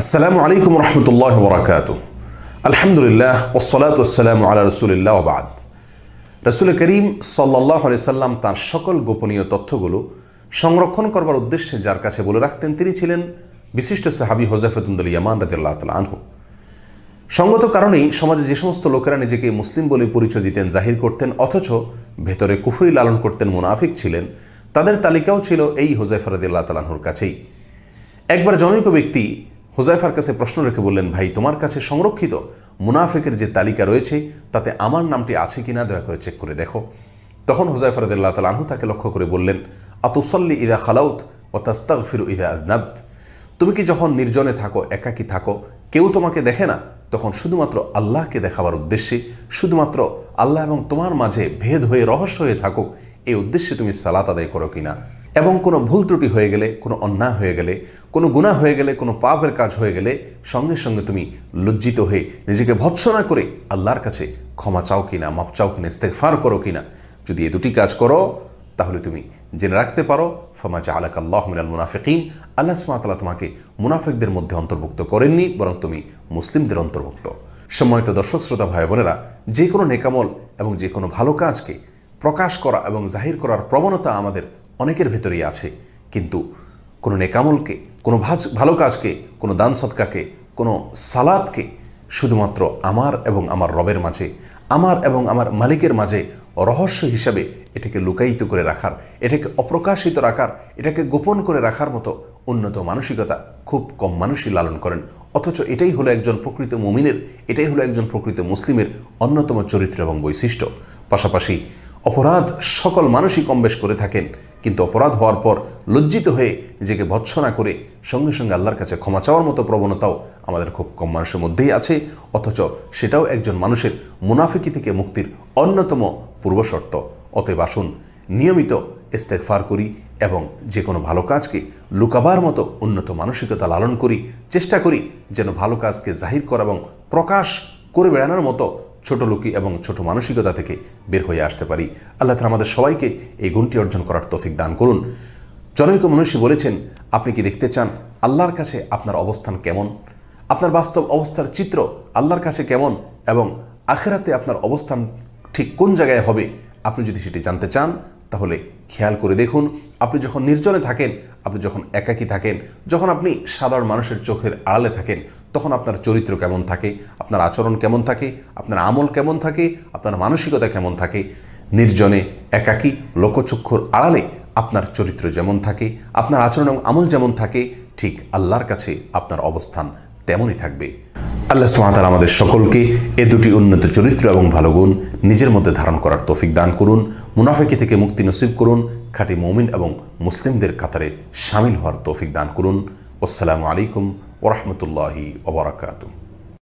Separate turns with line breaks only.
আসসালামু আলাইকুম রহমতুল্লাহ বরাকাত আলহামদুলিল্লাহ ওসলাত ওসালাম আল্লাহ রসুলিল্লাহ বাদ রসুল করিম সাল্লাহ সাল্লাম তার সকল গোপনীয় তথ্যগুলো সংরক্ষণ করবার উদ্দেশ্যে যার কাছে বলে রাখতেন তিনি ছিলেন বিশিষ্ট সাহাবি হোজাফেতুল ইয়ামান তাল আনহু সঙ্গত কারণেই সমাজে যে সমস্ত লোকেরা নিজেকে মুসলিম বলে পরিচয় দিতেন জাহির করতেন অথচ ভেতরে কুফুরি লালন করতেন মুনাফিক ছিলেন তাদের তালিকাও ছিল এই হোজাইফা রদিল্লাহ তালাহুর কাছেই একবার জনৈক ব্যক্তি হুজাইফার কাছে প্রশ্ন রেখে বললেন ভাই তোমার কাছে সংরক্ষিত মুনাফেকের যে তালিকা রয়েছে তাতে আমার নামটি আছে কিনা দয়া করে চেক করে দেখো তখন হুজাইফার দিল্লা তাল আহু তাকে লক্ষ্য করে বললেন আতুসল্লি ইদা খালাউত ও তাস্তাক ফিরু ইদা নাব তুমি কি যখন নির্জনে থাকো একাকি থাকো কেউ তোমাকে দেখে না তখন শুধুমাত্র আল্লাহকে দেখাবার উদ্দেশ্যে শুধুমাত্র আল্লাহ এবং তোমার মাঝে ভেদ হয়ে রহস্য হয়ে থাকুক এই উদ্দেশ্যে তুমি সালাত আদায় করো কিনা এবং কোনো ভুল ত্রুটি হয়ে গেলে কোনো অন্যায় হয়ে গেলে কোনো গুণা হয়ে গেলে কোনো পাপের কাজ হয়ে গেলে সঙ্গে সঙ্গে তুমি লজ্জিত হয়ে নিজেকে ভৎসনা করে আল্লাহর কাছে ক্ষমা চাও কিনা মাপ চাও কিনা ইস্তেকফার করো কিনা যদি এ দুটি কাজ করো তাহলে তুমি জেনে রাখতে পারো ফমা জা আলাক আল্লাহ মিনাল মুনাফিকিন আল্লাহ সুমাতাল্লাহ তোমাকে মুনাফিকদের মধ্যে অন্তর্ভুক্ত করেননি বরং তুমি মুসলিমদের অন্তর্ভুক্ত সময়ত দর্শক শ্রোতা ভাই বোনেরা যে কোনো নেকামল এবং যে কোনো ভালো কাজকে প্রকাশ করা এবং জাহির করার প্রবণতা আমাদের অনেকের ভেতরেই আছে কিন্তু কোনো নেকামলকে কোনো ভাজ ভালো কাজকে কোনো দান সৎকাকে কোনো সালাদকে শুধুমাত্র আমার এবং আমার রবের মাঝে আমার এবং আমার মালিকের মাঝে রহস্য হিসাবে এটাকে লুকায়িত করে রাখার এটাকে অপ্রকাশিত রাখার এটাকে গোপন করে রাখার মতো উন্নত মানসিকতা খুব কম মানুষই লালন করেন অথচ এটাই হলো একজন প্রকৃত মুমিনের এটাই হলো একজন প্রকৃত মুসলিমের অন্যতম চরিত্র এবং বৈশিষ্ট্য পাশাপাশি অপরাধ সকল মানুষই কম বেশ করে থাকেন কিন্তু অপরাধ হওয়ার পর লজ্জিত হয়ে নিজেকে ভৎসনা করে সঙ্গে সঙ্গে আল্লাহর কাছে ক্ষমা চাওয়ার মতো প্রবণতাও আমাদের খুব কম মানুষের মধ্যেই আছে অথচ সেটাও একজন মানুষের মুনাফিকি থেকে মুক্তির অন্যতম পূর্বশর্ত অতএব আসুন নিয়মিত ইস্তেকফার করি এবং যে কোনো ভালো কাজকে লুকাবার মতো উন্নত মানসিকতা লালন করি চেষ্টা করি যেন ভালো কাজকে জাহির করা এবং প্রকাশ করে বেড়ানোর মতো ছোট লোকি এবং ছোট মানসিকতা থেকে বের হয়ে আসতে পারি আল্লাহ তালা আমাদের সবাইকে এই গুণটি অর্জন করার তৌফিক দান করুন জনৈক মনুষী বলেছেন আপনি কি দেখতে চান আল্লাহর কাছে আপনার অবস্থান কেমন আপনার বাস্তব অবস্থার চিত্র আল্লাহর কাছে কেমন এবং আখেরাতে আপনার অবস্থান ঠিক কোন জায়গায় হবে আপনি যদি সেটি জানতে চান তাহলে খেয়াল করে দেখুন আপনি যখন নির্জনে থাকেন আপনি যখন একাকী থাকেন যখন আপনি সাধারণ মানুষের চোখের আড়ালে থাকেন তখন আপনার চরিত্র কেমন থাকে আপনার আচরণ কেমন থাকে আপনার আমল কেমন থাকে আপনার মানসিকতা কেমন থাকে নির্জনে একাকী লোকচক্ষুর আড়ালে আপনার চরিত্র যেমন থাকে আপনার আচরণ এবং আমল যেমন থাকে ঠিক আল্লাহর কাছে আপনার অবস্থান তেমনই থাকবে আল্লাহ সোহাতার আমাদের সকলকে এ দুটি উন্নত চরিত্র এবং ভালো গুণ নিজের মধ্যে ধারণ করার তৌফিক দান করুন মুনাফেকি থেকে মুক্তি নসিব করুন খাঁটি মৌমিন এবং মুসলিমদের কাতারে সামিল হওয়ার তৌফিক দান করুন আসসালামু আলাইকুম ওরহমতুল্লাহি ওবরাকাতুম